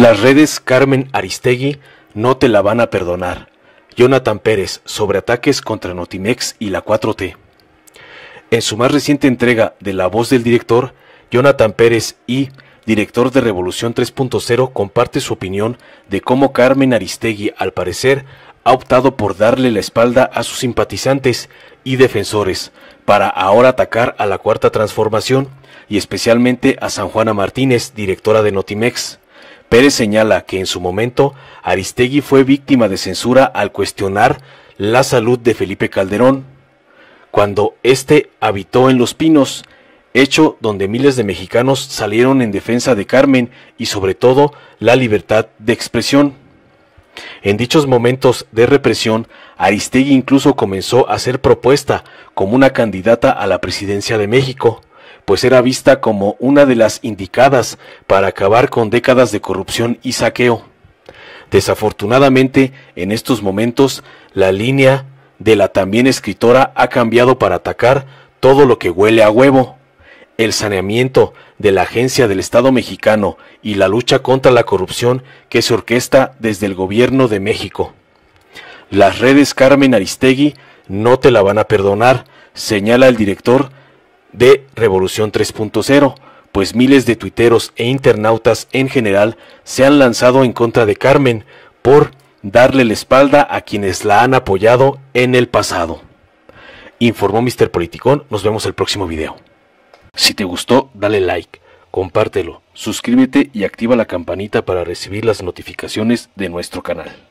Las redes Carmen Aristegui no te la van a perdonar. Jonathan Pérez sobre ataques contra Notimex y la 4T. En su más reciente entrega de La voz del director, Jonathan Pérez y director de Revolución 3.0 comparte su opinión de cómo Carmen Aristegui, al parecer, ha optado por darle la espalda a sus simpatizantes y defensores para ahora atacar a la Cuarta Transformación y especialmente a San Juana Martínez, directora de Notimex. Pérez señala que en su momento Aristegui fue víctima de censura al cuestionar la salud de Felipe Calderón, cuando éste habitó en Los Pinos, hecho donde miles de mexicanos salieron en defensa de Carmen y sobre todo la libertad de expresión. En dichos momentos de represión, Aristegui incluso comenzó a ser propuesta como una candidata a la presidencia de México pues era vista como una de las indicadas para acabar con décadas de corrupción y saqueo. Desafortunadamente, en estos momentos, la línea de la también escritora ha cambiado para atacar todo lo que huele a huevo. El saneamiento de la agencia del Estado mexicano y la lucha contra la corrupción que se orquesta desde el gobierno de México. Las redes Carmen Aristegui no te la van a perdonar, señala el director de Revolución 3.0, pues miles de tuiteros e internautas en general se han lanzado en contra de Carmen por darle la espalda a quienes la han apoyado en el pasado. Informó Mr. Politicón, nos vemos el próximo video. Si te gustó, dale like, compártelo, suscríbete y activa la campanita para recibir las notificaciones de nuestro canal.